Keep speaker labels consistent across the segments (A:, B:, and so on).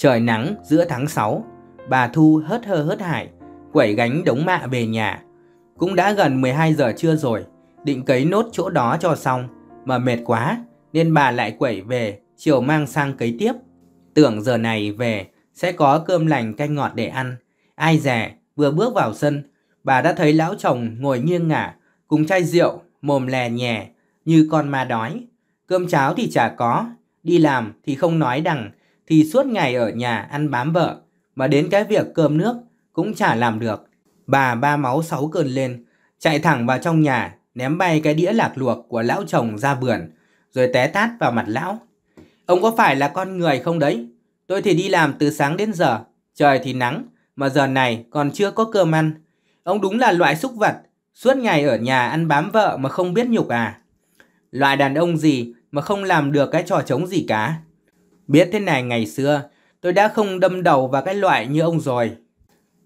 A: Trời nắng giữa tháng 6, bà Thu hớt hơ hớt hải, quẩy gánh đống mạ về nhà. Cũng đã gần 12 giờ trưa rồi, định cấy nốt chỗ đó cho xong, mà mệt quá nên bà lại quẩy về, chiều mang sang cấy tiếp. Tưởng giờ này về sẽ có cơm lành canh ngọt để ăn. Ai dè, vừa bước vào sân, bà đã thấy lão chồng ngồi nghiêng ngả, cùng chai rượu, mồm lè nhè, như con ma đói. Cơm cháo thì chả có, đi làm thì không nói đằng thì suốt ngày ở nhà ăn bám vợ, mà đến cái việc cơm nước cũng chả làm được. Bà ba máu sáu cơn lên, chạy thẳng vào trong nhà, ném bay cái đĩa lạc luộc của lão chồng ra vườn, rồi té tát vào mặt lão. Ông có phải là con người không đấy? Tôi thì đi làm từ sáng đến giờ, trời thì nắng, mà giờ này còn chưa có cơm ăn. Ông đúng là loại súc vật, suốt ngày ở nhà ăn bám vợ mà không biết nhục à. Loại đàn ông gì mà không làm được cái trò chống gì cả. Biết thế này ngày xưa, tôi đã không đâm đầu vào cái loại như ông rồi.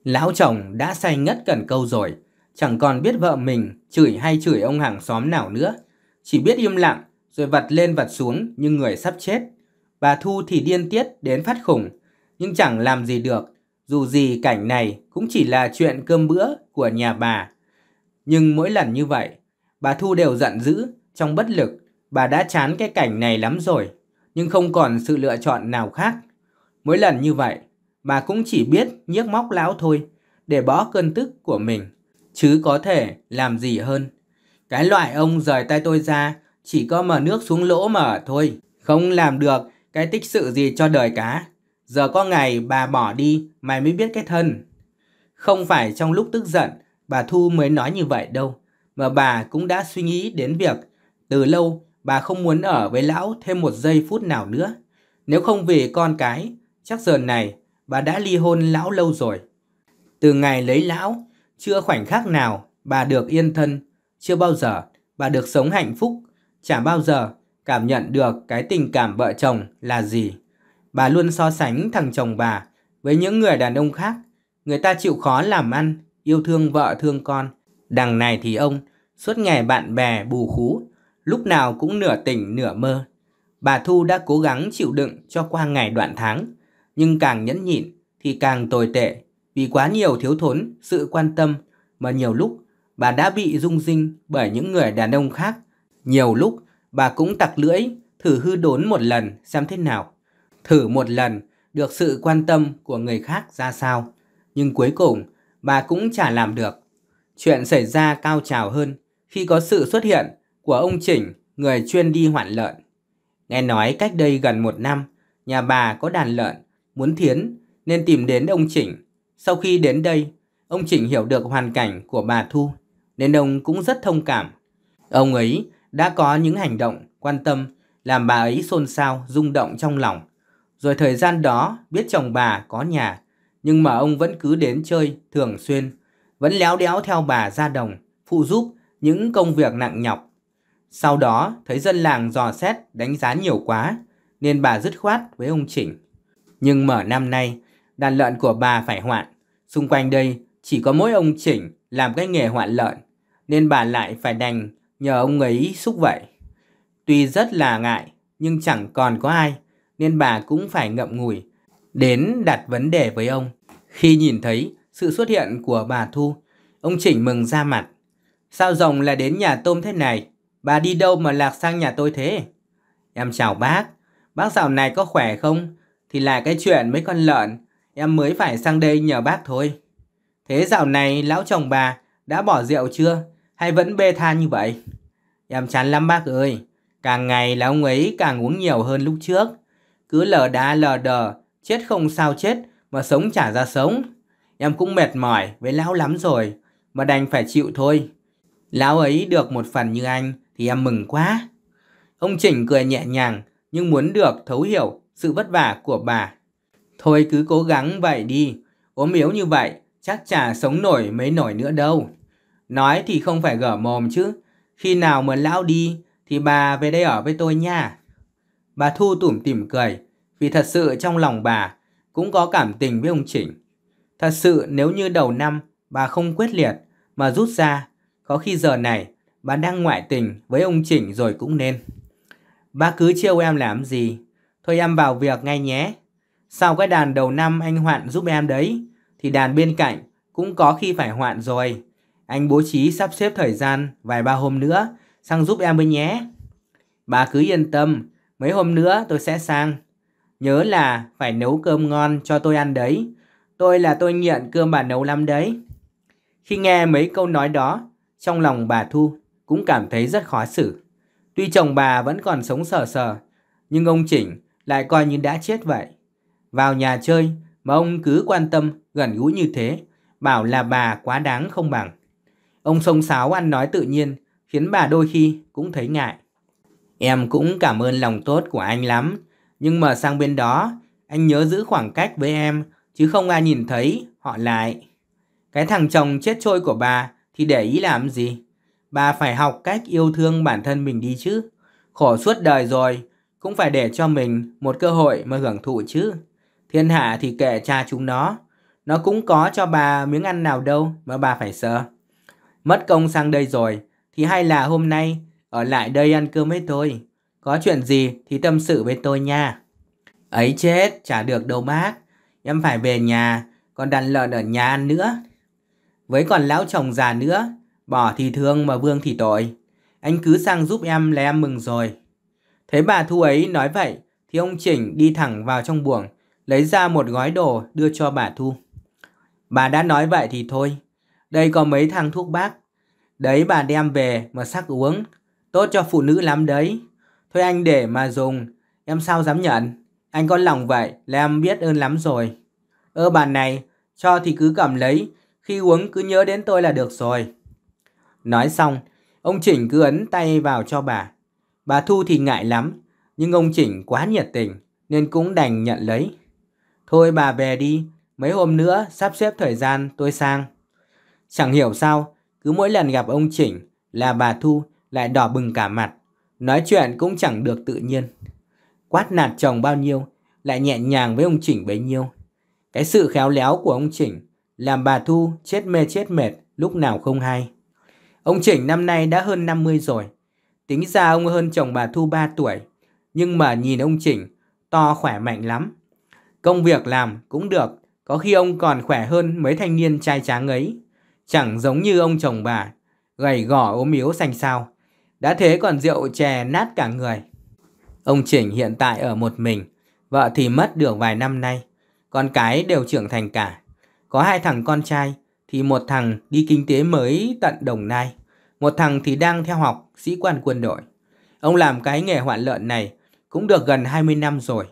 A: Lão chồng đã say ngất cần câu rồi, chẳng còn biết vợ mình chửi hay chửi ông hàng xóm nào nữa. Chỉ biết im lặng, rồi vặt lên vặt xuống như người sắp chết. Bà Thu thì điên tiết đến phát khủng, nhưng chẳng làm gì được. Dù gì cảnh này cũng chỉ là chuyện cơm bữa của nhà bà. Nhưng mỗi lần như vậy, bà Thu đều giận dữ, trong bất lực, bà đã chán cái cảnh này lắm rồi nhưng không còn sự lựa chọn nào khác. Mỗi lần như vậy, bà cũng chỉ biết nhiếc móc lão thôi để bỏ cơn tức của mình, chứ có thể làm gì hơn. Cái loại ông rời tay tôi ra chỉ có mở nước xuống lỗ mở thôi, không làm được cái tích sự gì cho đời cá. Giờ có ngày bà bỏ đi, mày mới biết cái thân. Không phải trong lúc tức giận, bà Thu mới nói như vậy đâu, mà bà cũng đã suy nghĩ đến việc từ lâu Bà không muốn ở với lão thêm một giây phút nào nữa. Nếu không vì con cái, chắc giờ này bà đã ly hôn lão lâu rồi. Từ ngày lấy lão, chưa khoảnh khắc nào bà được yên thân, chưa bao giờ bà được sống hạnh phúc, chẳng bao giờ cảm nhận được cái tình cảm vợ chồng là gì. Bà luôn so sánh thằng chồng bà với những người đàn ông khác, người ta chịu khó làm ăn, yêu thương vợ thương con. Đằng này thì ông, suốt ngày bạn bè bù khú, lúc nào cũng nửa tỉnh nửa mơ. Bà Thu đã cố gắng chịu đựng cho qua ngày đoạn tháng, nhưng càng nhẫn nhịn thì càng tồi tệ vì quá nhiều thiếu thốn, sự quan tâm mà nhiều lúc bà đã bị rung rinh bởi những người đàn ông khác. Nhiều lúc bà cũng tặc lưỡi thử hư đốn một lần xem thế nào. Thử một lần được sự quan tâm của người khác ra sao. Nhưng cuối cùng bà cũng chả làm được. Chuyện xảy ra cao trào hơn khi có sự xuất hiện của ông Chỉnh, người chuyên đi hoạn lợn. Nghe nói cách đây gần một năm, nhà bà có đàn lợn, muốn thiến nên tìm đến ông Chỉnh. Sau khi đến đây, ông Chỉnh hiểu được hoàn cảnh của bà Thu nên ông cũng rất thông cảm. Ông ấy đã có những hành động quan tâm làm bà ấy xôn xao, rung động trong lòng. Rồi thời gian đó biết chồng bà có nhà, nhưng mà ông vẫn cứ đến chơi thường xuyên, vẫn léo đéo theo bà ra đồng, phụ giúp những công việc nặng nhọc sau đó, thấy dân làng dò xét, đánh giá nhiều quá, nên bà dứt khoát với ông Chỉnh. Nhưng mở năm nay, đàn lợn của bà phải hoạn. Xung quanh đây, chỉ có mỗi ông Chỉnh làm cái nghề hoạn lợn, nên bà lại phải đành nhờ ông ấy xúc vậy. Tuy rất là ngại, nhưng chẳng còn có ai, nên bà cũng phải ngậm ngùi, đến đặt vấn đề với ông. Khi nhìn thấy sự xuất hiện của bà Thu, ông Chỉnh mừng ra mặt. Sao rồng lại đến nhà tôm thế này? Bà đi đâu mà lạc sang nhà tôi thế? Em chào bác, bác dạo này có khỏe không? Thì là cái chuyện mấy con lợn, em mới phải sang đây nhờ bác thôi. Thế dạo này lão chồng bà đã bỏ rượu chưa? Hay vẫn bê tha như vậy? Em chán lắm bác ơi, càng ngày là ông ấy càng uống nhiều hơn lúc trước. Cứ lờ đá lờ đờ, chết không sao chết mà sống trả ra sống. Em cũng mệt mỏi với lão lắm rồi, mà đành phải chịu thôi. Lão ấy được một phần như anh, thì em mừng quá. Ông Chỉnh cười nhẹ nhàng nhưng muốn được thấu hiểu sự vất vả của bà. Thôi cứ cố gắng vậy đi, ốm yếu như vậy chắc chả sống nổi mấy nổi nữa đâu. Nói thì không phải gở mồm chứ, khi nào muốn lão đi thì bà về đây ở với tôi nha. Bà Thu tủm tỉm cười, vì thật sự trong lòng bà cũng có cảm tình với ông Chỉnh. Thật sự nếu như đầu năm bà không quyết liệt mà rút ra, có khi giờ này bạn đang ngoại tình với ông Chỉnh rồi cũng nên. Bà cứ chiêu em làm gì? Thôi em vào việc ngay nhé. Sau cái đàn đầu năm anh hoạn giúp em đấy, thì đàn bên cạnh cũng có khi phải hoạn rồi. Anh bố trí sắp xếp thời gian vài ba hôm nữa sang giúp em với nhé. Bà cứ yên tâm, mấy hôm nữa tôi sẽ sang. Nhớ là phải nấu cơm ngon cho tôi ăn đấy. Tôi là tôi nghiện cơm bà nấu lắm đấy. Khi nghe mấy câu nói đó, trong lòng bà Thu cũng cảm thấy rất khó xử. Tuy chồng bà vẫn còn sống sờ sờ, nhưng ông Chỉnh lại coi như đã chết vậy. Vào nhà chơi mà ông cứ quan tâm gần gũi như thế, bảo là bà quá đáng không bằng. Ông sông sáo ăn nói tự nhiên, khiến bà đôi khi cũng thấy ngại. Em cũng cảm ơn lòng tốt của anh lắm, nhưng mà sang bên đó, anh nhớ giữ khoảng cách với em, chứ không ai nhìn thấy, họ lại. Cái thằng chồng chết trôi của bà thì để ý làm gì? bà phải học cách yêu thương bản thân mình đi chứ. Khổ suốt đời rồi, cũng phải để cho mình một cơ hội mà hưởng thụ chứ. Thiên hạ thì kệ cha chúng nó, nó cũng có cho bà miếng ăn nào đâu mà bà phải sợ. Mất công sang đây rồi, thì hay là hôm nay ở lại đây ăn cơm với tôi. Có chuyện gì thì tâm sự với tôi nha. Ấy chết, chả được đâu bác. Em phải về nhà, còn đàn lợn ở nhà ăn nữa. Với còn lão chồng già nữa Bỏ thì thương mà Vương thì tội. Anh cứ sang giúp em là em mừng rồi. Thấy bà Thu ấy nói vậy thì ông Chỉnh đi thẳng vào trong buồng, lấy ra một gói đồ đưa cho bà Thu. Bà đã nói vậy thì thôi. Đây có mấy thang thuốc bác. Đấy bà đem về mà sắc uống. Tốt cho phụ nữ lắm đấy. Thôi anh để mà dùng. Em sao dám nhận. Anh có lòng vậy là em biết ơn lắm rồi. Ơ bà này, cho thì cứ cầm lấy. Khi uống cứ nhớ đến tôi là được rồi. Nói xong, ông Chỉnh cứ ấn tay vào cho bà. Bà Thu thì ngại lắm, nhưng ông Chỉnh quá nhiệt tình nên cũng đành nhận lấy. Thôi bà về đi, mấy hôm nữa sắp xếp thời gian tôi sang. Chẳng hiểu sao, cứ mỗi lần gặp ông Chỉnh là bà Thu lại đỏ bừng cả mặt. Nói chuyện cũng chẳng được tự nhiên. Quát nạt chồng bao nhiêu, lại nhẹ nhàng với ông Chỉnh bấy nhiêu. Cái sự khéo léo của ông Chỉnh làm bà Thu chết mê chết mệt lúc nào không hay. Ông Chỉnh năm nay đã hơn 50 rồi. Tính ra ông hơn chồng bà Thu 3 tuổi. Nhưng mà nhìn ông Chỉnh, to khỏe mạnh lắm. Công việc làm cũng được, có khi ông còn khỏe hơn mấy thanh niên trai tráng ấy. Chẳng giống như ông chồng bà, gầy gò ốm yếu xanh xao. Đã thế còn rượu chè nát cả người. Ông Chỉnh hiện tại ở một mình, vợ thì mất được vài năm nay. Con cái đều trưởng thành cả. Có hai thằng con trai, thì một thằng đi kinh tế mới tận Đồng Nai, một thằng thì đang theo học sĩ quan quân đội. Ông làm cái nghề hoạn lợn này cũng được gần 20 năm rồi.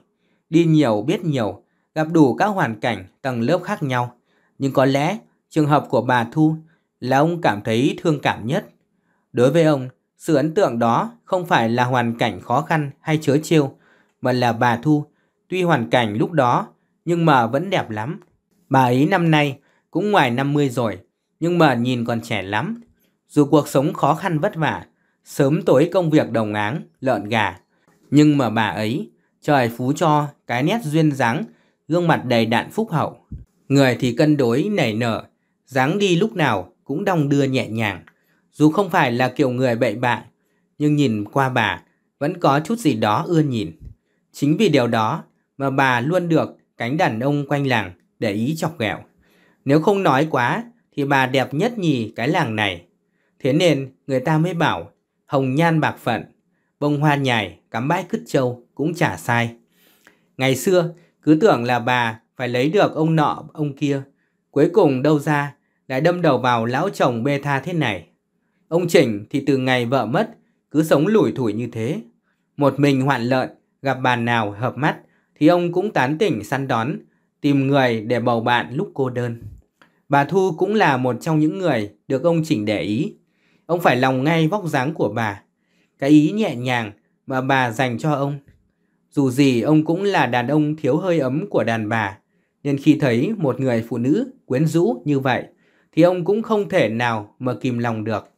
A: Đi nhiều biết nhiều, gặp đủ các hoàn cảnh, tầng lớp khác nhau. Nhưng có lẽ trường hợp của bà Thu là ông cảm thấy thương cảm nhất. Đối với ông, sự ấn tượng đó không phải là hoàn cảnh khó khăn hay chớ chiêu, mà là bà Thu. Tuy hoàn cảnh lúc đó, nhưng mà vẫn đẹp lắm. Bà ấy năm nay cũng ngoài 50 rồi, nhưng mà nhìn còn trẻ lắm. Dù cuộc sống khó khăn vất vả, sớm tối công việc đồng áng, lợn gà. Nhưng mà bà ấy, trời phú cho, cái nét duyên dáng, gương mặt đầy đạn phúc hậu. Người thì cân đối nảy nở, dáng đi lúc nào cũng đong đưa nhẹ nhàng. Dù không phải là kiểu người bậy bạ, nhưng nhìn qua bà vẫn có chút gì đó ưa nhìn. Chính vì điều đó mà bà luôn được cánh đàn ông quanh làng để ý chọc ghẹo. Nếu không nói quá thì bà đẹp nhất nhì cái làng này. Thế nên người ta mới bảo hồng nhan bạc phận, bông hoa nhài, cắm bãi cứt trâu cũng chả sai. Ngày xưa cứ tưởng là bà phải lấy được ông nọ ông kia. Cuối cùng đâu ra lại đâm đầu vào lão chồng bê tha thế này. Ông Trình thì từ ngày vợ mất cứ sống lủi thủi như thế. Một mình hoạn lợn, gặp bàn nào hợp mắt thì ông cũng tán tỉnh săn đón tìm người để bầu bạn lúc cô đơn. Bà Thu cũng là một trong những người được ông Chỉnh để ý. Ông phải lòng ngay vóc dáng của bà, cái ý nhẹ nhàng mà bà dành cho ông. Dù gì ông cũng là đàn ông thiếu hơi ấm của đàn bà, nên khi thấy một người phụ nữ quyến rũ như vậy, thì ông cũng không thể nào mà kìm lòng được.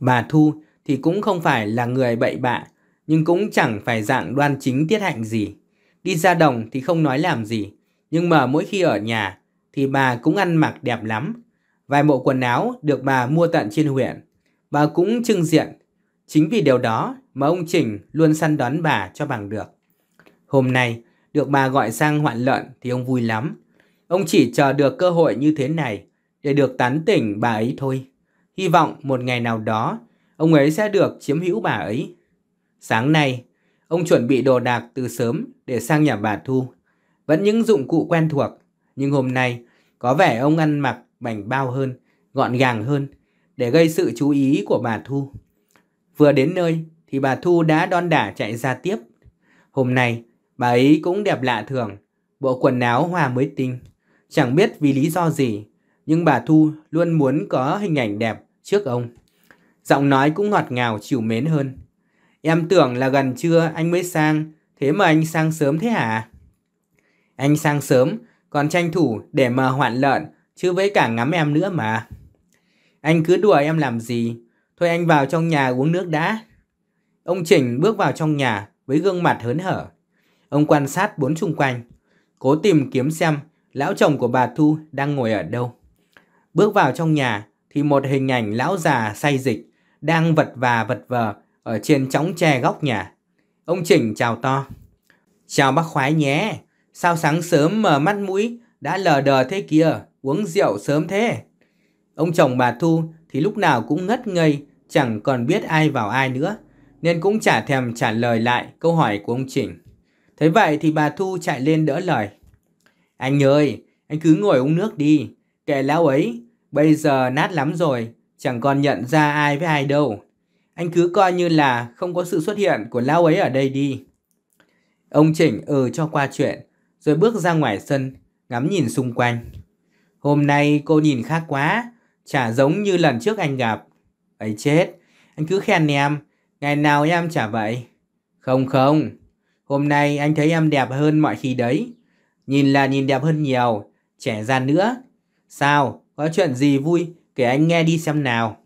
A: Bà Thu thì cũng không phải là người bậy bạ, nhưng cũng chẳng phải dạng đoan chính tiết hạnh gì. Đi ra đồng thì không nói làm gì, nhưng mà mỗi khi ở nhà thì bà cũng ăn mặc đẹp lắm. Vài bộ quần áo được bà mua tận trên huyện. Bà cũng trưng diện. Chính vì điều đó mà ông Trình luôn săn đón bà cho bằng được. Hôm nay được bà gọi sang hoạn lợn thì ông vui lắm. Ông chỉ chờ được cơ hội như thế này để được tán tỉnh bà ấy thôi. Hy vọng một ngày nào đó ông ấy sẽ được chiếm hữu bà ấy. Sáng nay, ông chuẩn bị đồ đạc từ sớm để sang nhà bà Thu vẫn những dụng cụ quen thuộc. Nhưng hôm nay, có vẻ ông ăn mặc bảnh bao hơn, gọn gàng hơn, để gây sự chú ý của bà Thu. Vừa đến nơi, thì bà Thu đã đon đả chạy ra tiếp. Hôm nay, bà ấy cũng đẹp lạ thường, bộ quần áo hoa mới tinh. Chẳng biết vì lý do gì, nhưng bà Thu luôn muốn có hình ảnh đẹp trước ông. Giọng nói cũng ngọt ngào chiều mến hơn. Em tưởng là gần trưa anh mới sang, thế mà anh sang sớm thế hả? Anh sang sớm, còn tranh thủ để mà hoạn lợn, chứ với cả ngắm em nữa mà. Anh cứ đùa em làm gì, thôi anh vào trong nhà uống nước đã. Ông Trình bước vào trong nhà với gương mặt hớn hở. Ông quan sát bốn xung quanh, cố tìm kiếm xem lão chồng của bà Thu đang ngồi ở đâu. Bước vào trong nhà thì một hình ảnh lão già say dịch đang vật và vật vờ ở trên chóng tre góc nhà. Ông Trình chào to. Chào bác khoái nhé, Sao sáng sớm mở mắt mũi đã lờ đờ thế kia, uống rượu sớm thế. Ông chồng bà Thu thì lúc nào cũng ngất ngây, chẳng còn biết ai vào ai nữa, nên cũng chả thèm trả lời lại câu hỏi của ông Chỉnh. Thế vậy thì bà Thu chạy lên đỡ lời. Anh ơi, anh cứ ngồi uống nước đi, kệ lão ấy, bây giờ nát lắm rồi, chẳng còn nhận ra ai với ai đâu. Anh cứ coi như là không có sự xuất hiện của lão ấy ở đây đi. Ông Chỉnh ừ cho qua chuyện, rồi bước ra ngoài sân, ngắm nhìn xung quanh. Hôm nay cô nhìn khác quá, chả giống như lần trước anh gặp. Ấy chết, anh cứ khen em, ngày nào em chả vậy. Không không, hôm nay anh thấy em đẹp hơn mọi khi đấy. Nhìn là nhìn đẹp hơn nhiều, trẻ ra nữa. Sao, có chuyện gì vui, kể anh nghe đi xem nào.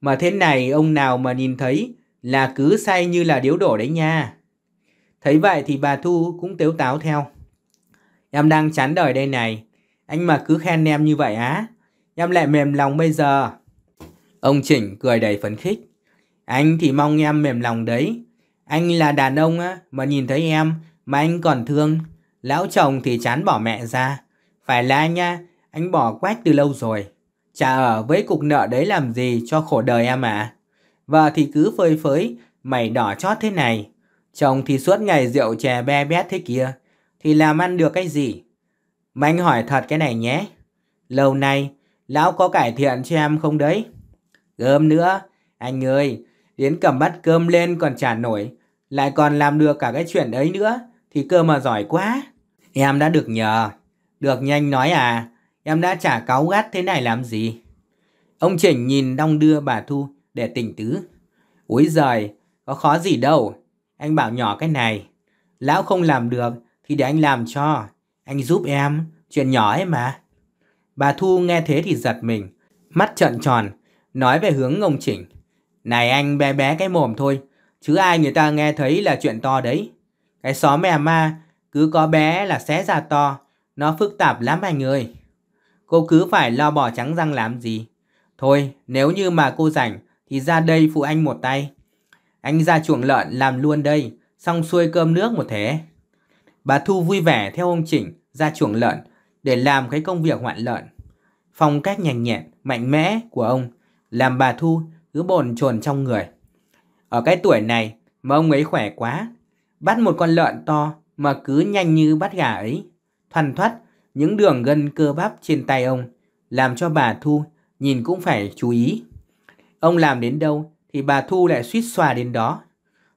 A: Mà thế này ông nào mà nhìn thấy là cứ say như là điếu đổ đấy nha. Thấy vậy thì bà Thu cũng tếu táo theo. Em đang chán đời đây này. Anh mà cứ khen em như vậy á. Em lại mềm lòng bây giờ. Ông Chỉnh cười đầy phấn khích. Anh thì mong em mềm lòng đấy. Anh là đàn ông á, mà nhìn thấy em mà anh còn thương. Lão chồng thì chán bỏ mẹ ra. Phải là anh nha, anh bỏ quách từ lâu rồi. Chả ở với cục nợ đấy làm gì cho khổ đời em à. Vợ thì cứ phơi phới, mày đỏ chót thế này. Chồng thì suốt ngày rượu chè be bét thế kia thì làm ăn được cái gì? Mà anh hỏi thật cái này nhé. Lâu nay, lão có cải thiện cho em không đấy? Gớm nữa, anh ơi, đến cầm bát cơm lên còn trả nổi, lại còn làm được cả cái chuyện ấy nữa, thì cơ mà giỏi quá. Em đã được nhờ. Được nhanh nói à, em đã trả cáu gắt thế này làm gì? Ông Chỉnh nhìn đong đưa bà Thu để tỉnh tứ. Úi giời, có khó gì đâu. Anh bảo nhỏ cái này. Lão không làm được thì để anh làm cho, anh giúp em, chuyện nhỏ ấy mà. Bà Thu nghe thế thì giật mình, mắt trợn tròn, nói về hướng ngông chỉnh. Này anh bé bé cái mồm thôi, chứ ai người ta nghe thấy là chuyện to đấy. Cái xóm mè ma, à, cứ có bé là xé ra to, nó phức tạp lắm anh ơi. Cô cứ phải lo bỏ trắng răng làm gì. Thôi, nếu như mà cô rảnh, thì ra đây phụ anh một tay. Anh ra chuộng lợn làm luôn đây, xong xuôi cơm nước một thế. Bà Thu vui vẻ theo ông Chỉnh ra chuồng lợn để làm cái công việc hoạn lợn. Phong cách nhanh nhẹn, mạnh mẽ của ông làm bà Thu cứ bồn chồn trong người. Ở cái tuổi này mà ông ấy khỏe quá, bắt một con lợn to mà cứ nhanh như bắt gà ấy. Thoăn thoắt, những đường gân cơ bắp trên tay ông làm cho bà Thu nhìn cũng phải chú ý. Ông làm đến đâu thì bà Thu lại suýt xòa đến đó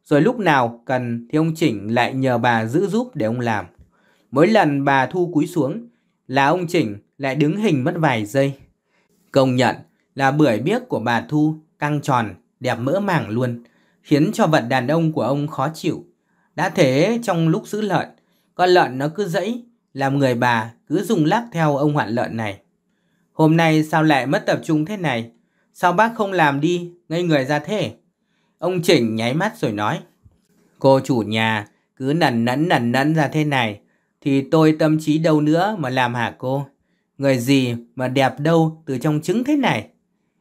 A: rồi lúc nào cần thì ông Chỉnh lại nhờ bà giữ giúp để ông làm. Mỗi lần bà thu cúi xuống là ông Chỉnh lại đứng hình mất vài giây. Công nhận là bưởi biếc của bà Thu căng tròn, đẹp mỡ màng luôn, khiến cho vận đàn ông của ông khó chịu. Đã thế trong lúc giữ lợn, con lợn nó cứ dẫy, làm người bà cứ dùng lắc theo ông hoạn lợn này. Hôm nay sao lại mất tập trung thế này? Sao bác không làm đi, ngây người ra thế? Ông Chỉnh nháy mắt rồi nói. Cô chủ nhà cứ nần nẫn nần nẫn ra thế này thì tôi tâm trí đâu nữa mà làm hả cô? Người gì mà đẹp đâu từ trong trứng thế này?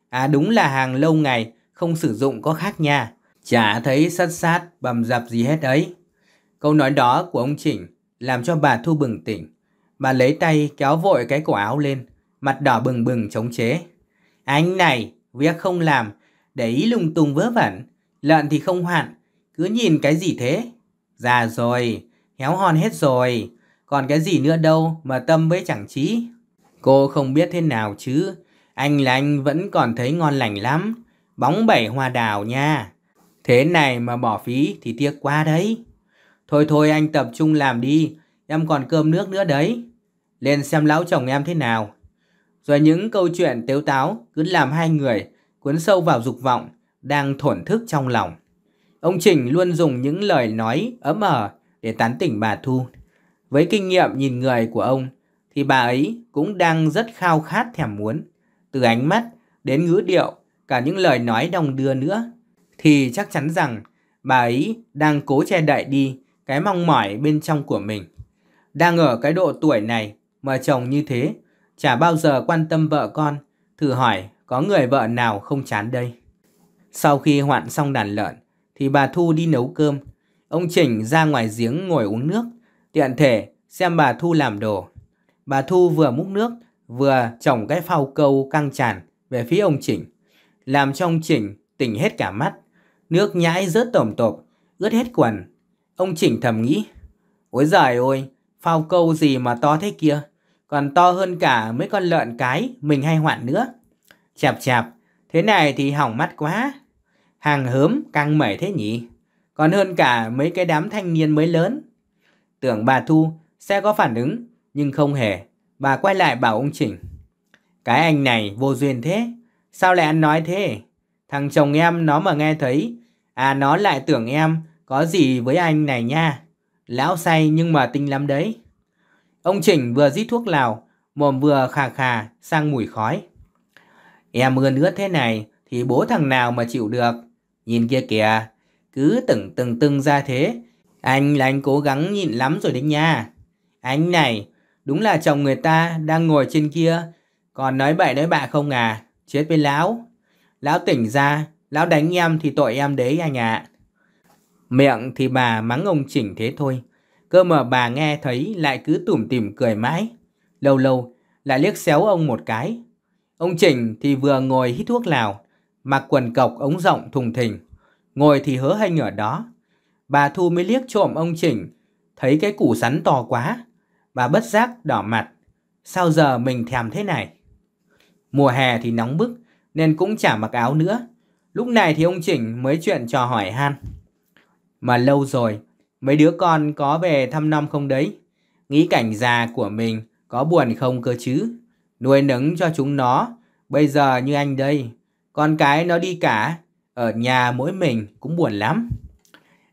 A: À đúng là hàng lâu ngày không sử dụng có khác nha. Chả thấy sắt sát bầm dập gì hết ấy. Câu nói đó của ông Chỉnh làm cho bà Thu bừng tỉnh. Bà lấy tay kéo vội cái cổ áo lên, mặt đỏ bừng bừng chống chế. Anh này, việc không làm, để ý lung tung vớ vẩn, Lợn thì không hoạn, cứ nhìn cái gì thế? Già rồi, héo hòn hết rồi, còn cái gì nữa đâu mà tâm với chẳng trí. Cô không biết thế nào chứ, anh là anh vẫn còn thấy ngon lành lắm, bóng bảy hoa đào nha. Thế này mà bỏ phí thì tiếc quá đấy. Thôi thôi anh tập trung làm đi, em còn cơm nước nữa đấy. Lên xem lão chồng em thế nào. Rồi những câu chuyện tếu táo cứ làm hai người cuốn sâu vào dục vọng, đang thổn thức trong lòng. Ông Trình luôn dùng những lời nói ấm ở ờ để tán tỉnh bà Thu. Với kinh nghiệm nhìn người của ông thì bà ấy cũng đang rất khao khát thèm muốn. Từ ánh mắt đến ngữ điệu, cả những lời nói đồng đưa nữa thì chắc chắn rằng bà ấy đang cố che đậy đi cái mong mỏi bên trong của mình. Đang ở cái độ tuổi này mà chồng như thế, chả bao giờ quan tâm vợ con, thử hỏi có người vợ nào không chán đây. Sau khi hoạn xong đàn lợn, thì bà Thu đi nấu cơm. Ông Chỉnh ra ngoài giếng ngồi uống nước, tiện thể xem bà Thu làm đồ. Bà Thu vừa múc nước, vừa trồng cái phao câu căng tràn về phía ông Chỉnh, làm cho ông Chỉnh tỉnh hết cả mắt. Nước nhãi rớt tổng tộp, ướt hết quần. Ông Chỉnh thầm nghĩ, ôi giời ôi, phao câu gì mà to thế kia, còn to hơn cả mấy con lợn cái mình hay hoạn nữa. Chạp chạp, thế này thì hỏng mắt quá hàng hớm càng mẩy thế nhỉ? Còn hơn cả mấy cái đám thanh niên mới lớn. Tưởng bà Thu sẽ có phản ứng, nhưng không hề. Bà quay lại bảo ông Chỉnh. Cái anh này vô duyên thế, sao lại ăn nói thế? Thằng chồng em nó mà nghe thấy, à nó lại tưởng em có gì với anh này nha. Lão say nhưng mà tinh lắm đấy. Ông Chỉnh vừa rít thuốc lào, mồm vừa khà khà sang mùi khói. Em ươn ướt thế này thì bố thằng nào mà chịu được. Nhìn kia kìa, cứ từng từng từng ra thế. Anh là anh cố gắng nhịn lắm rồi đấy nha. Anh này, đúng là chồng người ta đang ngồi trên kia, còn nói bậy nói bạ không à, chết với lão. Lão tỉnh ra, lão đánh em thì tội em đấy anh ạ. À. Miệng thì bà mắng ông chỉnh thế thôi, cơ mà bà nghe thấy lại cứ tủm tỉm cười mãi. Lâu lâu lại liếc xéo ông một cái. Ông Chỉnh thì vừa ngồi hít thuốc lào, mặc quần cộc ống rộng thùng thình, ngồi thì hứa hay ở đó. Bà Thu mới liếc trộm ông Chỉnh, thấy cái củ sắn to quá, bà bất giác đỏ mặt, sao giờ mình thèm thế này. Mùa hè thì nóng bức nên cũng chả mặc áo nữa. Lúc này thì ông Chỉnh mới chuyện trò hỏi han. Mà lâu rồi, mấy đứa con có về thăm năm không đấy? Nghĩ cảnh già của mình có buồn không cơ chứ? Nuôi nấng cho chúng nó, bây giờ như anh đây, con cái nó đi cả, ở nhà mỗi mình cũng buồn lắm.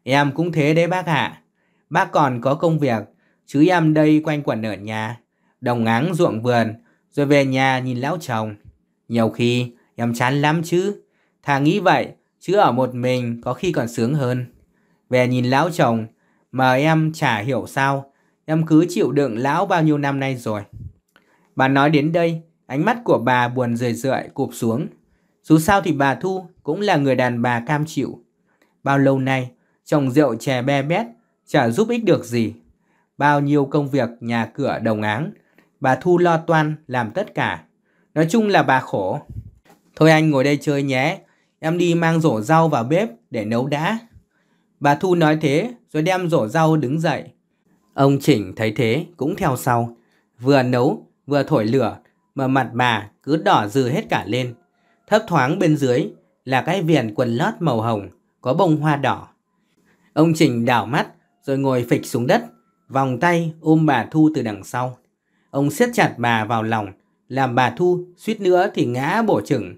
A: Em cũng thế đấy bác ạ. À. Bác còn có công việc, chứ em đây quanh quẩn ở nhà, đồng áng ruộng vườn, rồi về nhà nhìn lão chồng. Nhiều khi em chán lắm chứ. Thà nghĩ vậy, chứ ở một mình có khi còn sướng hơn. Về nhìn lão chồng, mà em chả hiểu sao, em cứ chịu đựng lão bao nhiêu năm nay rồi. Bà nói đến đây, ánh mắt của bà buồn rười rượi cụp xuống, dù sao thì bà Thu cũng là người đàn bà cam chịu. Bao lâu nay, chồng rượu chè be bét, chả giúp ích được gì. Bao nhiêu công việc nhà cửa đồng áng, bà Thu lo toan làm tất cả. Nói chung là bà khổ. Thôi anh ngồi đây chơi nhé, em đi mang rổ rau vào bếp để nấu đã. Bà Thu nói thế rồi đem rổ rau đứng dậy. Ông Chỉnh thấy thế cũng theo sau. Vừa nấu vừa thổi lửa mà mặt bà cứ đỏ dừ hết cả lên. Thấp thoáng bên dưới là cái viền quần lót màu hồng có bông hoa đỏ. Ông Trình đảo mắt rồi ngồi phịch xuống đất, vòng tay ôm bà Thu từ đằng sau. Ông siết chặt bà vào lòng, làm bà Thu suýt nữa thì ngã bổ chừng.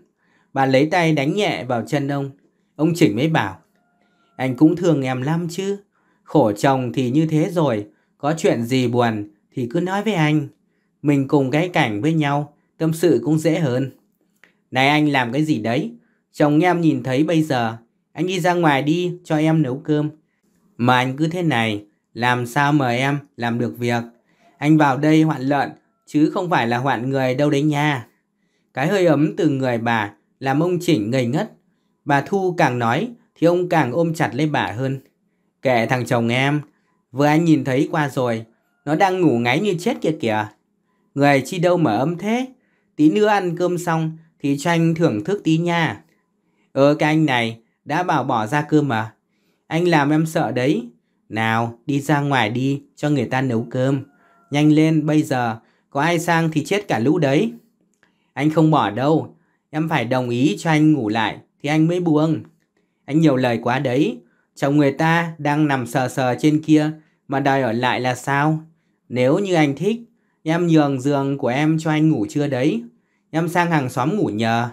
A: Bà lấy tay đánh nhẹ vào chân ông, ông Trình mới bảo. Anh cũng thương em lắm chứ, khổ chồng thì như thế rồi, có chuyện gì buồn thì cứ nói với anh. Mình cùng cái cảnh với nhau, tâm sự cũng dễ hơn. Này anh làm cái gì đấy? Chồng em nhìn thấy bây giờ. Anh đi ra ngoài đi cho em nấu cơm. Mà anh cứ thế này, làm sao mà em làm được việc? Anh vào đây hoạn lợn, chứ không phải là hoạn người đâu đấy nha. Cái hơi ấm từ người bà làm ông chỉnh ngây ngất. Bà Thu càng nói thì ông càng ôm chặt lấy bà hơn. Kệ thằng chồng em, vừa anh nhìn thấy qua rồi, nó đang ngủ ngáy như chết kia kìa. Người chi đâu mà ấm thế, tí nữa ăn cơm xong thì tranh thưởng thức tí nha. Ơ cái anh này, đã bảo bỏ ra cơ mà. Anh làm em sợ đấy. Nào, đi ra ngoài đi, cho người ta nấu cơm. Nhanh lên, bây giờ, có ai sang thì chết cả lũ đấy. Anh không bỏ đâu, em phải đồng ý cho anh ngủ lại, thì anh mới buông. Anh nhiều lời quá đấy, chồng người ta đang nằm sờ sờ trên kia, mà đòi ở lại là sao? Nếu như anh thích, em nhường giường của em cho anh ngủ chưa đấy? Em sang hàng xóm ngủ nhờ.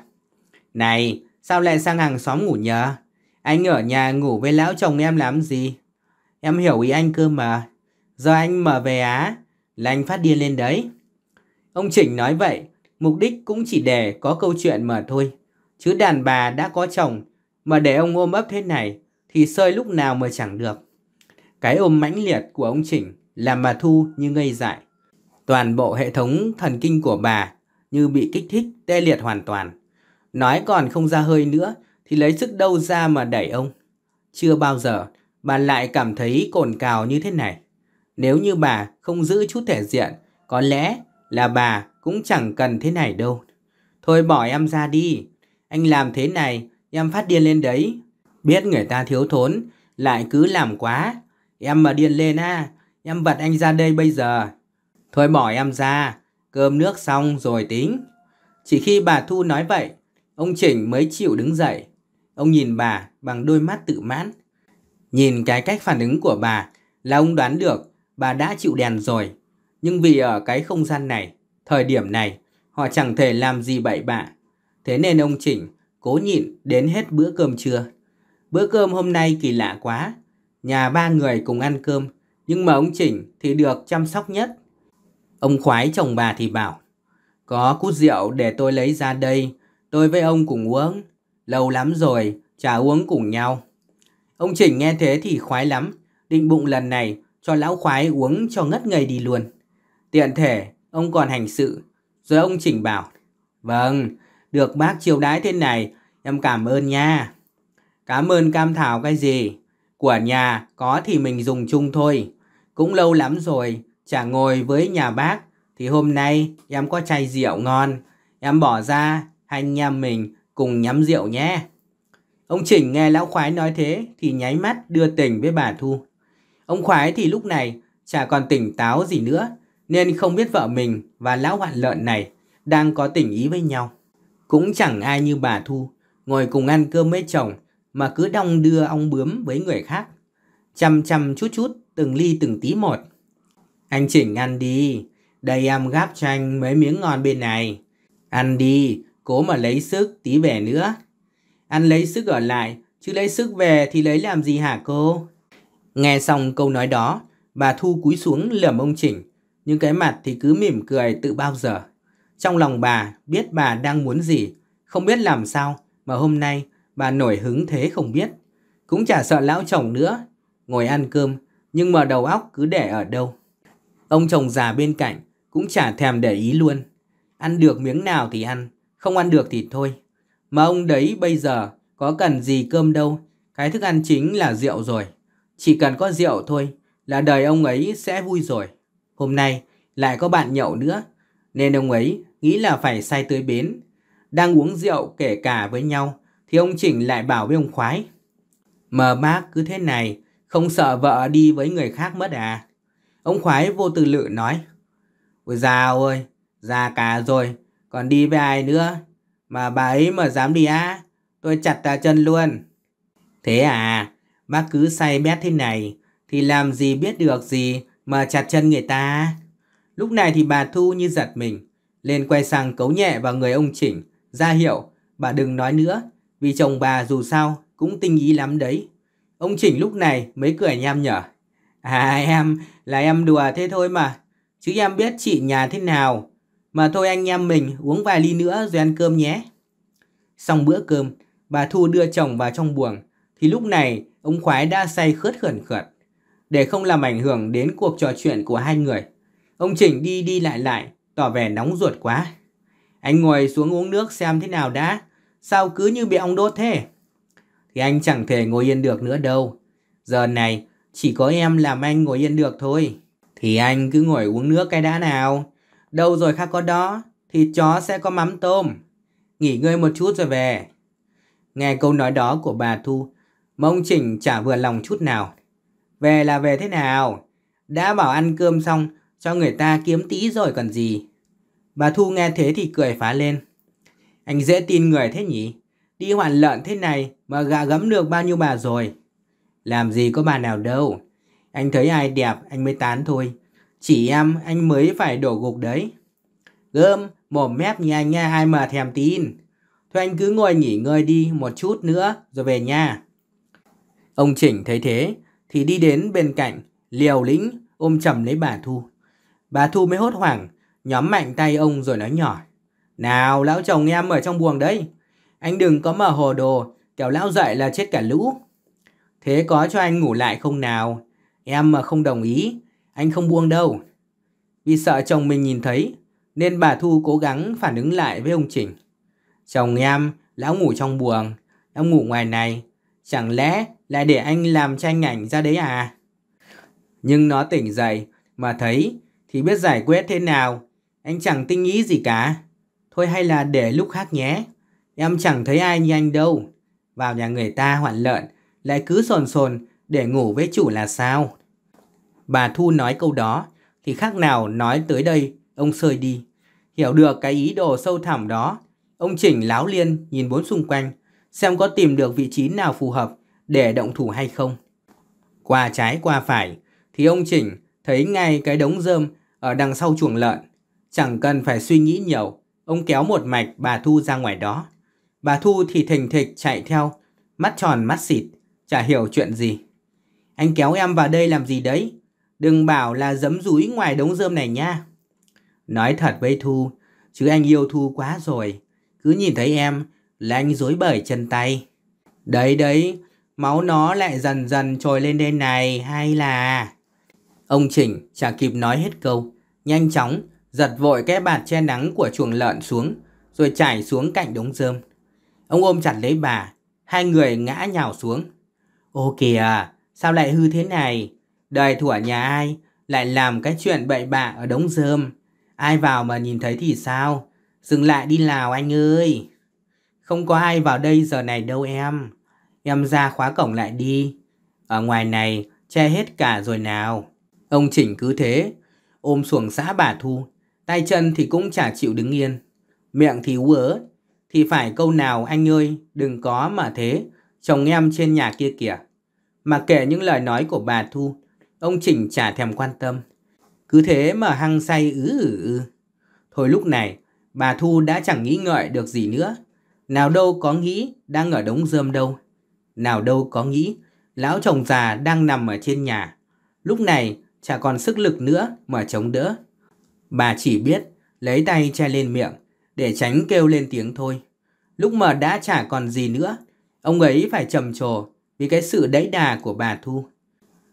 A: Này, sao lại sang hàng xóm ngủ nhờ? Anh ở nhà ngủ với lão chồng em làm gì? Em hiểu ý anh cơ mà. do anh mở về á, là anh phát điên lên đấy. Ông Chỉnh nói vậy, mục đích cũng chỉ để có câu chuyện mà thôi. Chứ đàn bà đã có chồng, mà để ông ôm ấp thế này, thì sơi lúc nào mà chẳng được. Cái ôm mãnh liệt của ông Chỉnh làm bà Thu như ngây dại. Toàn bộ hệ thống thần kinh của bà như bị kích thích, tê liệt hoàn toàn. Nói còn không ra hơi nữa thì lấy sức đâu ra mà đẩy ông. Chưa bao giờ bà lại cảm thấy cồn cào như thế này. Nếu như bà không giữ chút thể diện, có lẽ là bà cũng chẳng cần thế này đâu. Thôi bỏ em ra đi, anh làm thế này em phát điên lên đấy. Biết người ta thiếu thốn, lại cứ làm quá. Em mà điên lên ha, à, em vật anh ra đây bây giờ. Thôi bỏ em ra, cơm nước xong rồi tính. Chỉ khi bà Thu nói vậy, ông Chỉnh mới chịu đứng dậy. Ông nhìn bà bằng đôi mắt tự mãn. Nhìn cái cách phản ứng của bà là ông đoán được bà đã chịu đèn rồi. Nhưng vì ở cái không gian này, thời điểm này, họ chẳng thể làm gì bậy bạ. Thế nên ông Chỉnh cố nhịn đến hết bữa cơm trưa. Bữa cơm hôm nay kỳ lạ quá. Nhà ba người cùng ăn cơm, nhưng mà ông Chỉnh thì được chăm sóc nhất. Ông khoái chồng bà thì bảo, có cút rượu để tôi lấy ra đây, tôi với ông cùng uống. Lâu lắm rồi, chả uống cùng nhau. Ông Chỉnh nghe thế thì khoái lắm, định bụng lần này cho lão khoái uống cho ngất ngây đi luôn. Tiện thể, ông còn hành sự. Rồi ông Chỉnh bảo, vâng, được bác chiêu đái thế này, em cảm ơn nha. Cảm ơn cam thảo cái gì? Của nhà có thì mình dùng chung thôi. Cũng lâu lắm rồi, Chả ngồi với nhà bác thì hôm nay em có chai rượu ngon. Em bỏ ra, hai anh em mình cùng nhắm rượu nhé. Ông Chỉnh nghe lão khoái nói thế thì nháy mắt đưa tình với bà Thu. Ông khoái thì lúc này chả còn tỉnh táo gì nữa nên không biết vợ mình và lão hoạn lợn này đang có tình ý với nhau. Cũng chẳng ai như bà Thu ngồi cùng ăn cơm với chồng mà cứ đong đưa ong bướm với người khác. Chăm chăm chút chút từng ly từng tí một anh chỉnh ăn đi. Đây em gắp cho anh mấy miếng ngon bên này. Ăn đi, cố mà lấy sức tí về nữa. Ăn lấy sức ở lại, chứ lấy sức về thì lấy làm gì hả cô? Nghe xong câu nói đó, bà Thu cúi xuống lườm ông Chỉnh, nhưng cái mặt thì cứ mỉm cười tự bao giờ. Trong lòng bà biết bà đang muốn gì, không biết làm sao mà hôm nay bà nổi hứng thế không biết. Cũng chả sợ lão chồng nữa, ngồi ăn cơm nhưng mà đầu óc cứ để ở đâu. Ông chồng già bên cạnh cũng chả thèm để ý luôn. Ăn được miếng nào thì ăn, không ăn được thì thôi. Mà ông đấy bây giờ có cần gì cơm đâu, cái thức ăn chính là rượu rồi. Chỉ cần có rượu thôi là đời ông ấy sẽ vui rồi. Hôm nay lại có bạn nhậu nữa, nên ông ấy nghĩ là phải say tới bến. Đang uống rượu kể cả với nhau thì ông Chỉnh lại bảo với ông Khoái. Mờ bác cứ thế này, không sợ vợ đi với người khác mất à? Ông khoái vô tư lự nói. Ôi dào ơi, già cả rồi, còn đi với ai nữa? Mà bà ấy mà dám đi á, à? tôi chặt ta chân luôn. Thế à, bác cứ say bét thế này, thì làm gì biết được gì mà chặt chân người ta. Lúc này thì bà Thu như giật mình, lên quay sang cấu nhẹ vào người ông Chỉnh, ra hiệu, bà đừng nói nữa, vì chồng bà dù sao cũng tinh ý lắm đấy. Ông Chỉnh lúc này mới cười nham nhở. À em, là em đùa thế thôi mà. Chứ em biết chị nhà thế nào. Mà thôi anh em mình uống vài ly nữa rồi ăn cơm nhé. Xong bữa cơm, bà Thu đưa chồng vào trong buồng. Thì lúc này, ông khoái đã say khớt khẩn khẩn Để không làm ảnh hưởng đến cuộc trò chuyện của hai người, ông Trình đi đi lại lại, tỏ vẻ nóng ruột quá. Anh ngồi xuống uống nước xem thế nào đã, sao cứ như bị ong đốt thế? Thì anh chẳng thể ngồi yên được nữa đâu. Giờ này, chỉ có em làm anh ngồi yên được thôi. Thì anh cứ ngồi uống nước cái đã nào. Đâu rồi khác có đó, thì chó sẽ có mắm tôm. Nghỉ ngơi một chút rồi về. Nghe câu nói đó của bà Thu, mông chỉnh chả vừa lòng chút nào. Về là về thế nào? Đã bảo ăn cơm xong, cho người ta kiếm tí rồi còn gì. Bà Thu nghe thế thì cười phá lên. Anh dễ tin người thế nhỉ? Đi hoàn lợn thế này mà gà gấm được bao nhiêu bà rồi. Làm gì có bà nào đâu. Anh thấy ai đẹp anh mới tán thôi. Chỉ em anh mới phải đổ gục đấy. Gơm, mồm mép như anh nha ai mà thèm tin. Thôi anh cứ ngồi nghỉ ngơi đi một chút nữa rồi về nhà. Ông Chỉnh thấy thế thì đi đến bên cạnh, liều lĩnh ôm chầm lấy bà Thu. Bà Thu mới hốt hoảng, nhóm mạnh tay ông rồi nói nhỏ. Nào, lão chồng em ở trong buồng đấy. Anh đừng có mở hồ đồ, kẻo lão dậy là chết cả lũ. Thế có cho anh ngủ lại không nào? Em mà không đồng ý, anh không buông đâu. Vì sợ chồng mình nhìn thấy, nên bà Thu cố gắng phản ứng lại với ông Chỉnh. Chồng em, lão ngủ trong buồng, lão ngủ ngoài này. Chẳng lẽ lại để anh làm tranh ảnh ra đấy à? Nhưng nó tỉnh dậy mà thấy thì biết giải quyết thế nào. Anh chẳng tinh ý gì cả. Thôi hay là để lúc khác nhé. Em chẳng thấy ai như anh đâu. Vào nhà người ta hoạn lợn lại cứ sồn sồn để ngủ với chủ là sao? Bà Thu nói câu đó thì khác nào nói tới đây ông sơi đi. Hiểu được cái ý đồ sâu thẳm đó, ông Chỉnh láo liên nhìn bốn xung quanh xem có tìm được vị trí nào phù hợp để động thủ hay không. Qua trái qua phải thì ông Chỉnh thấy ngay cái đống rơm ở đằng sau chuồng lợn. Chẳng cần phải suy nghĩ nhiều, ông kéo một mạch bà Thu ra ngoài đó. Bà Thu thì thình thịch chạy theo, mắt tròn mắt xịt. Chả hiểu chuyện gì. Anh kéo em vào đây làm gì đấy? Đừng bảo là dấm rúi ngoài đống rơm này nha. Nói thật với Thu, chứ anh yêu Thu quá rồi. Cứ nhìn thấy em là anh dối bời chân tay. Đấy đấy, máu nó lại dần dần trồi lên đây này hay là... Ông Chỉnh chả kịp nói hết câu. Nhanh chóng, giật vội cái bạt che nắng của chuồng lợn xuống, rồi chảy xuống cạnh đống rơm. Ông ôm chặt lấy bà, hai người ngã nhào xuống. Ô kìa, sao lại hư thế này? Đời thủa nhà ai lại làm cái chuyện bậy bạ ở đống rơm. Ai vào mà nhìn thấy thì sao? Dừng lại đi nào anh ơi. Không có ai vào đây giờ này đâu em. Em ra khóa cổng lại đi. Ở ngoài này che hết cả rồi nào. Ông Chỉnh cứ thế, ôm xuồng xã bà Thu. Tay chân thì cũng chả chịu đứng yên. Miệng thì ú ớ, thì phải câu nào anh ơi, đừng có mà thế, chồng em trên nhà kia kìa. Mà kể những lời nói của bà Thu, ông Chỉnh chả thèm quan tâm. Cứ thế mà hăng say ứ ứ ứ. Thôi lúc này, bà Thu đã chẳng nghĩ ngợi được gì nữa. Nào đâu có nghĩ đang ở đống dơm đâu. Nào đâu có nghĩ lão chồng già đang nằm ở trên nhà. Lúc này chả còn sức lực nữa mà chống đỡ. Bà chỉ biết lấy tay che lên miệng để tránh kêu lên tiếng thôi. Lúc mà đã chả còn gì nữa Ông ấy phải trầm trồ vì cái sự đẫy đà của bà Thu.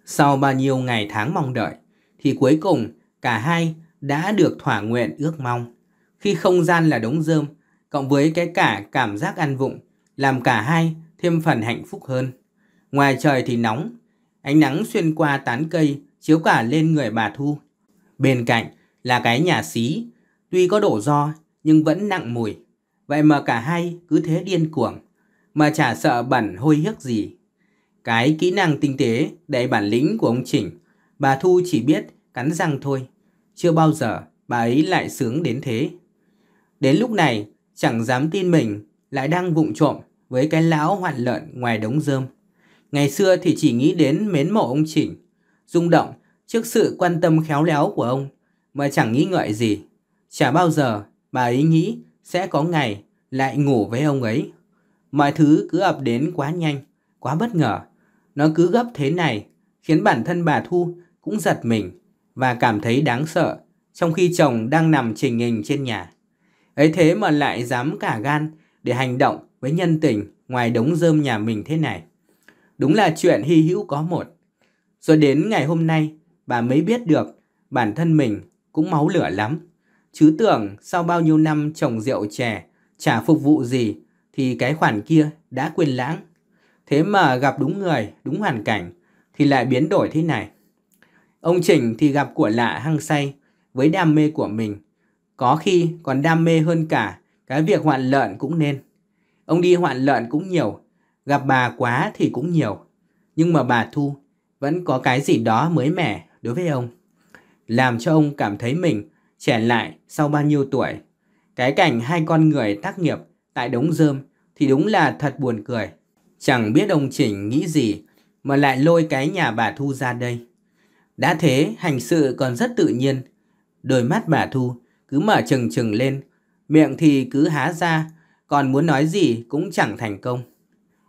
A: Sau bao nhiêu ngày tháng mong đợi, thì cuối cùng cả hai đã được thỏa nguyện ước mong. Khi không gian là đống dơm cộng với cái cả cảm giác ăn vụng, làm cả hai thêm phần hạnh phúc hơn. Ngoài trời thì nóng, ánh nắng xuyên qua tán cây chiếu cả lên người bà Thu. Bên cạnh là cái nhà xí, tuy có đổ do nhưng vẫn nặng mùi. Vậy mà cả hai cứ thế điên cuồng mà chả sợ bẩn hôi hiếc gì. Cái kỹ năng tinh tế, đầy bản lĩnh của ông Chỉnh, bà Thu chỉ biết cắn răng thôi. Chưa bao giờ bà ấy lại sướng đến thế. Đến lúc này, chẳng dám tin mình lại đang vụng trộm với cái lão hoạn lợn ngoài đống rơm. Ngày xưa thì chỉ nghĩ đến mến mộ ông Chỉnh, rung động trước sự quan tâm khéo léo của ông mà chẳng nghĩ ngợi gì. Chả bao giờ bà ấy nghĩ sẽ có ngày lại ngủ với ông ấy. Mọi thứ cứ ập đến quá nhanh, quá bất ngờ. Nó cứ gấp thế này, khiến bản thân bà Thu cũng giật mình và cảm thấy đáng sợ, trong khi chồng đang nằm trình hình trên nhà. Ấy thế mà lại dám cả gan để hành động với nhân tình ngoài đống rơm nhà mình thế này. Đúng là chuyện hy hữu có một. Rồi đến ngày hôm nay, bà mới biết được bản thân mình cũng máu lửa lắm. Chứ tưởng sau bao nhiêu năm trồng rượu chè, chả phục vụ gì thì cái khoản kia đã quên lãng. Thế mà gặp đúng người, đúng hoàn cảnh thì lại biến đổi thế này. Ông Trình thì gặp của lạ hăng say với đam mê của mình, có khi còn đam mê hơn cả cái việc hoạn lợn cũng nên. Ông đi hoạn lợn cũng nhiều, gặp bà quá thì cũng nhiều, nhưng mà bà Thu vẫn có cái gì đó mới mẻ đối với ông, làm cho ông cảm thấy mình trẻ lại sau bao nhiêu tuổi. Cái cảnh hai con người tác nghiệp tại đống rơm thì đúng là thật buồn cười. Chẳng biết ông Chỉnh nghĩ gì mà lại lôi cái nhà bà Thu ra đây. Đã thế, hành sự còn rất tự nhiên. Đôi mắt bà Thu cứ mở trừng trừng lên, miệng thì cứ há ra, còn muốn nói gì cũng chẳng thành công.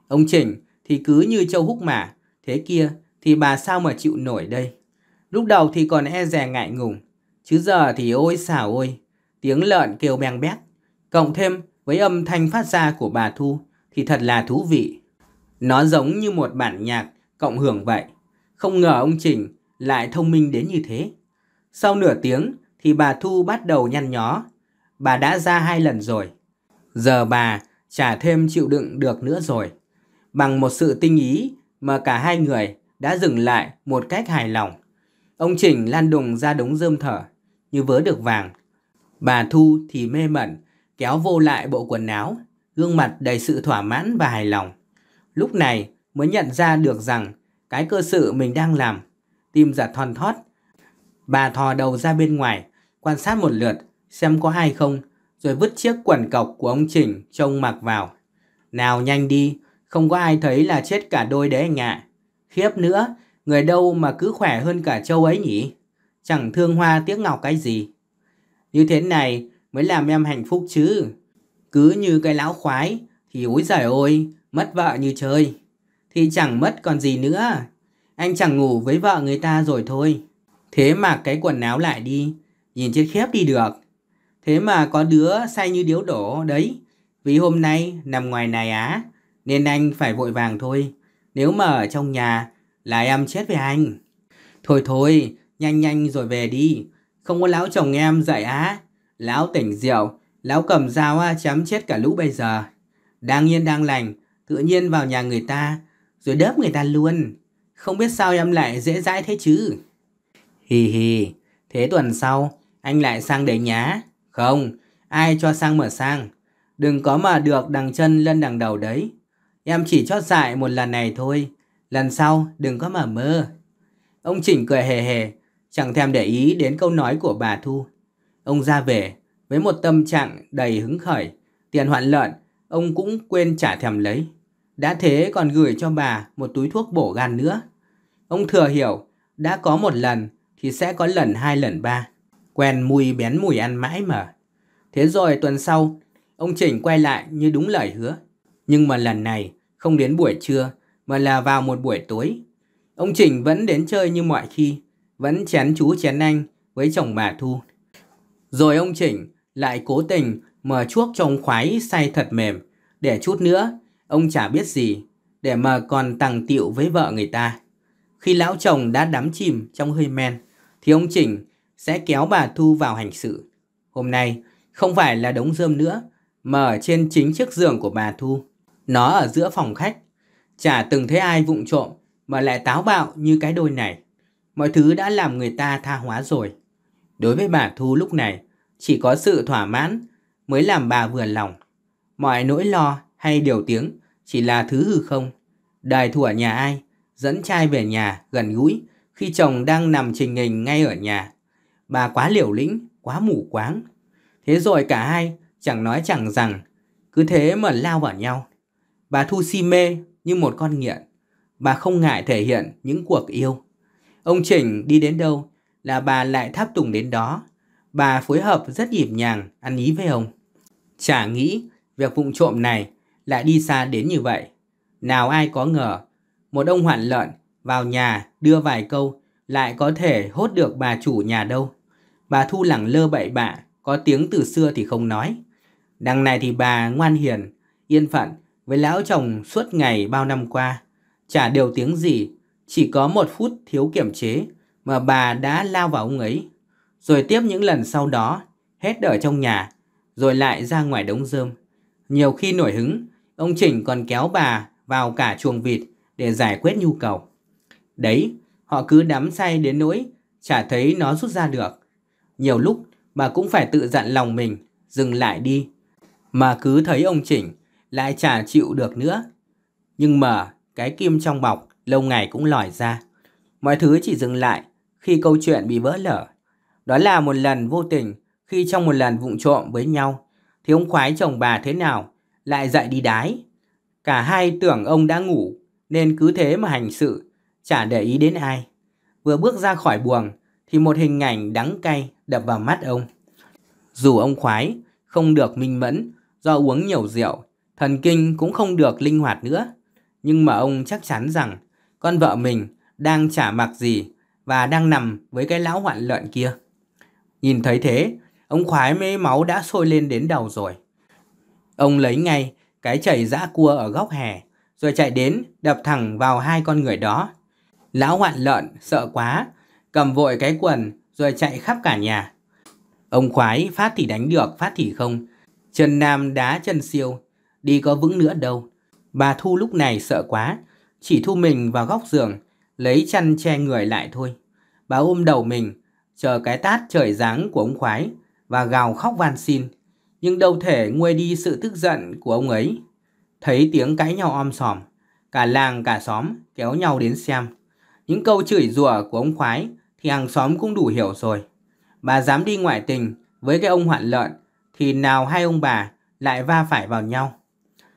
A: Ông Chỉnh thì cứ như châu húc mà, thế kia thì bà sao mà chịu nổi đây. Lúc đầu thì còn e rè ngại ngùng, chứ giờ thì ôi xào ôi, tiếng lợn kêu beng bét. Cộng thêm với âm thanh phát ra của bà Thu thì thật là thú vị. Nó giống như một bản nhạc cộng hưởng vậy. Không ngờ ông Trình lại thông minh đến như thế. Sau nửa tiếng thì bà Thu bắt đầu nhăn nhó. Bà đã ra hai lần rồi. Giờ bà chả thêm chịu đựng được nữa rồi. Bằng một sự tinh ý mà cả hai người đã dừng lại một cách hài lòng. Ông Trình lan đùng ra đống rơm thở như vớ được vàng. Bà Thu thì mê mẩn kéo vô lại bộ quần áo, gương mặt đầy sự thỏa mãn và hài lòng. Lúc này mới nhận ra được rằng cái cơ sự mình đang làm, tim giật thon thót. Bà thò đầu ra bên ngoài, quan sát một lượt xem có ai không, rồi vứt chiếc quần cọc của ông Trình trông mặc vào. Nào nhanh đi, không có ai thấy là chết cả đôi đấy anh ạ. À. Khiếp nữa, người đâu mà cứ khỏe hơn cả châu ấy nhỉ? Chẳng thương hoa tiếc ngọc cái gì. Như thế này, mới làm em hạnh phúc chứ. Cứ như cái lão khoái thì úi giời ôi, mất vợ như chơi. Thì chẳng mất còn gì nữa. Anh chẳng ngủ với vợ người ta rồi thôi. Thế mà cái quần áo lại đi, nhìn chết khép đi được. Thế mà có đứa say như điếu đổ đấy. Vì hôm nay nằm ngoài này á, nên anh phải vội vàng thôi. Nếu mà ở trong nhà là em chết với anh. Thôi thôi, nhanh nhanh rồi về đi. Không có lão chồng em dạy á, Lão tỉnh rượu, lão cầm dao chém chết cả lũ bây giờ. Đang yên đang lành, tự nhiên vào nhà người ta, rồi đớp người ta luôn. Không biết sao em lại dễ dãi thế chứ. Hì hì, thế tuần sau, anh lại sang đấy nhá. Không, ai cho sang mở sang. Đừng có mà được đằng chân lên đằng đầu đấy. Em chỉ chót dại một lần này thôi. Lần sau đừng có mà mơ. Ông Chỉnh cười hề hề, chẳng thèm để ý đến câu nói của bà Thu. Ông ra về với một tâm trạng đầy hứng khởi. Tiền hoạn lợn, ông cũng quên trả thèm lấy. Đã thế còn gửi cho bà một túi thuốc bổ gan nữa. Ông thừa hiểu, đã có một lần thì sẽ có lần hai lần ba. Quen mùi bén mùi ăn mãi mà. Thế rồi tuần sau, ông Chỉnh quay lại như đúng lời hứa. Nhưng mà lần này không đến buổi trưa mà là vào một buổi tối. Ông Chỉnh vẫn đến chơi như mọi khi, vẫn chén chú chén anh với chồng bà Thu. Rồi ông Chỉnh lại cố tình mà chuốc cho ông khoái say thật mềm. Để chút nữa, ông chả biết gì, để mà còn tàng tiệu với vợ người ta. Khi lão chồng đã đắm chìm trong hơi men, thì ông Chỉnh sẽ kéo bà Thu vào hành sự. Hôm nay, không phải là đống rơm nữa, mà ở trên chính chiếc giường của bà Thu. Nó ở giữa phòng khách. Chả từng thấy ai vụng trộm mà lại táo bạo như cái đôi này. Mọi thứ đã làm người ta tha hóa rồi. Đối với bà Thu lúc này, chỉ có sự thỏa mãn mới làm bà vừa lòng. Mọi nỗi lo hay điều tiếng chỉ là thứ hư không. đài thủ ở nhà ai, dẫn trai về nhà gần gũi khi chồng đang nằm trình hình ngay ở nhà. Bà quá liều lĩnh, quá mù quáng. Thế rồi cả hai chẳng nói chẳng rằng, cứ thế mà lao vào nhau. Bà Thu si mê như một con nghiện. Bà không ngại thể hiện những cuộc yêu. Ông Trình đi đến đâu là bà lại tháp tùng đến đó. Bà phối hợp rất nhịp nhàng, ăn ý với ông. Chả nghĩ việc vụ trộm này lại đi xa đến như vậy. Nào ai có ngờ, một ông hoạn lợn vào nhà đưa vài câu lại có thể hốt được bà chủ nhà đâu. Bà Thu lẳng lơ bậy bạ, có tiếng từ xưa thì không nói. Đằng này thì bà ngoan hiền, yên phận với lão chồng suốt ngày bao năm qua. Chả điều tiếng gì, chỉ có một phút thiếu kiểm chế mà bà đã lao vào ông ấy. Rồi tiếp những lần sau đó, hết ở trong nhà, rồi lại ra ngoài đống rơm. Nhiều khi nổi hứng, ông Trình còn kéo bà vào cả chuồng vịt để giải quyết nhu cầu. Đấy, họ cứ đắm say đến nỗi chả thấy nó rút ra được. Nhiều lúc bà cũng phải tự dặn lòng mình, dừng lại đi. Mà cứ thấy ông Chỉnh lại chả chịu được nữa. Nhưng mà cái kim trong bọc lâu ngày cũng lòi ra. Mọi thứ chỉ dừng lại khi câu chuyện bị vỡ lở. Đó là một lần vô tình khi trong một lần vụng trộm với nhau thì ông khoái chồng bà thế nào lại dậy đi đái. Cả hai tưởng ông đã ngủ nên cứ thế mà hành sự, chả để ý đến ai. Vừa bước ra khỏi buồng thì một hình ảnh đắng cay đập vào mắt ông. Dù ông khoái không được minh mẫn do uống nhiều rượu, thần kinh cũng không được linh hoạt nữa. Nhưng mà ông chắc chắn rằng con vợ mình đang chả mặc gì và đang nằm với cái lão hoạn lợn kia. Nhìn thấy thế, ông khoái mê máu đã sôi lên đến đầu rồi. Ông lấy ngay cái chảy dã cua ở góc hè, rồi chạy đến đập thẳng vào hai con người đó. Lão hoạn lợn sợ quá, cầm vội cái quần rồi chạy khắp cả nhà. Ông khoái phát thì đánh được, phát thì không. Trần Nam đá chân Siêu, đi có vững nữa đâu. Bà Thu lúc này sợ quá, chỉ thu mình vào góc giường lấy chăn che người lại thôi. Bà ôm đầu mình, chờ cái tát trời giáng của ông khoái và gào khóc van xin. Nhưng đâu thể nguôi đi sự tức giận của ông ấy. Thấy tiếng cãi nhau om sòm, cả làng cả xóm kéo nhau đến xem. Những câu chửi rủa của ông khoái thì hàng xóm cũng đủ hiểu rồi. Bà dám đi ngoại tình với cái ông hoạn lợn thì nào hai ông bà lại va phải vào nhau.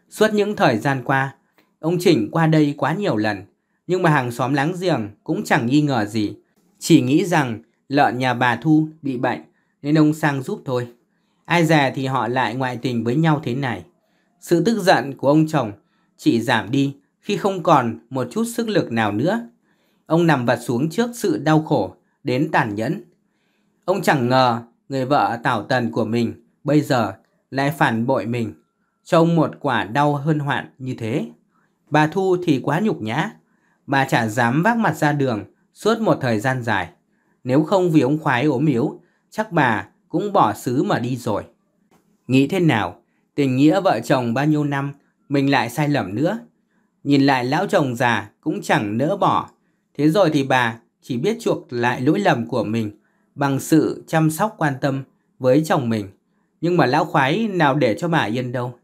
A: Suốt những thời gian qua, ông Chỉnh qua đây quá nhiều lần nhưng mà hàng xóm láng giềng cũng chẳng nghi ngờ gì, chỉ nghĩ rằng lợn nhà bà Thu bị bệnh nên ông sang giúp thôi. Ai già thì họ lại ngoại tình với nhau thế này. Sự tức giận của ông chồng chỉ giảm đi khi không còn một chút sức lực nào nữa. Ông nằm vật xuống trước sự đau khổ đến tàn nhẫn. Ông chẳng ngờ người vợ tảo tần của mình bây giờ lại phản bội mình, cho ông một quả đau hơn hoạn như thế. Bà Thu thì quá nhục nhã, Bà chả dám vác mặt ra đường suốt một thời gian dài. Nếu không vì ông khoái ốm yếu, chắc bà cũng bỏ xứ mà đi rồi. Nghĩ thế nào, tình nghĩa vợ chồng bao nhiêu năm, mình lại sai lầm nữa. Nhìn lại lão chồng già cũng chẳng nỡ bỏ. Thế rồi thì bà chỉ biết chuộc lại lỗi lầm của mình bằng sự chăm sóc quan tâm với chồng mình. Nhưng mà lão khoái nào để cho bà yên đâu.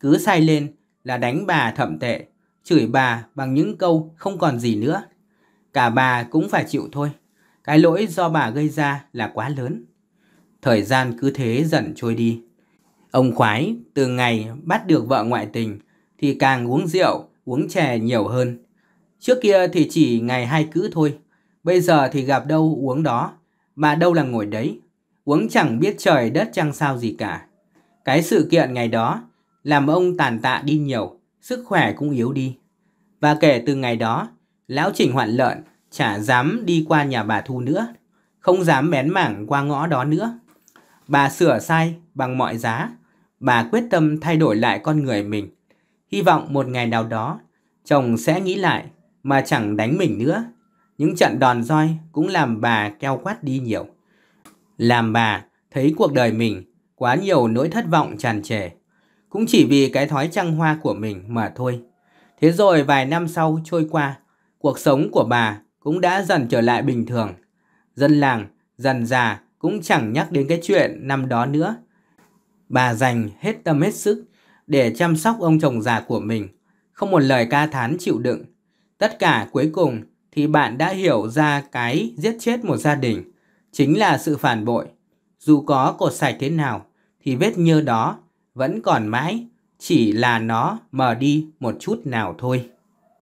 A: Cứ sai lên là đánh bà thậm tệ, chửi bà bằng những câu không còn gì nữa. Cả bà cũng phải chịu thôi, cái lỗi do bà gây ra là quá lớn. Thời gian cứ thế dần trôi đi. Ông khoái từ ngày bắt được vợ ngoại tình thì càng uống rượu, uống chè nhiều hơn. Trước kia thì chỉ ngày hai cữ thôi, bây giờ thì gặp đâu uống đó, mà đâu là ngồi đấy, uống chẳng biết trời đất trăng sao gì cả. Cái sự kiện ngày đó làm ông tàn tạ đi nhiều, sức khỏe cũng yếu đi. Và kể từ ngày đó, lão chỉnh hoạn lợn chả dám đi qua nhà bà Thu nữa, không dám bén mảng qua ngõ đó nữa. Bà sửa sai bằng mọi giá, bà quyết tâm thay đổi lại con người mình. Hy vọng một ngày nào đó, chồng sẽ nghĩ lại mà chẳng đánh mình nữa. Những trận đòn roi cũng làm bà keo quát đi nhiều. Làm bà thấy cuộc đời mình quá nhiều nỗi thất vọng tràn trề cũng chỉ vì cái thói trăng hoa của mình mà thôi. Thế rồi vài năm sau trôi qua, cuộc sống của bà cũng đã dần trở lại bình thường. Dân làng dần già cũng chẳng nhắc đến cái chuyện năm đó nữa. Bà dành hết tâm hết sức để chăm sóc ông chồng già của mình, không một lời ca thán chịu đựng. Tất cả cuối cùng thì bạn đã hiểu ra cái giết chết một gia đình chính là sự phản bội. Dù có cột sạch thế nào thì vết nhơ đó vẫn còn mãi, chỉ là nó mờ đi một chút nào thôi.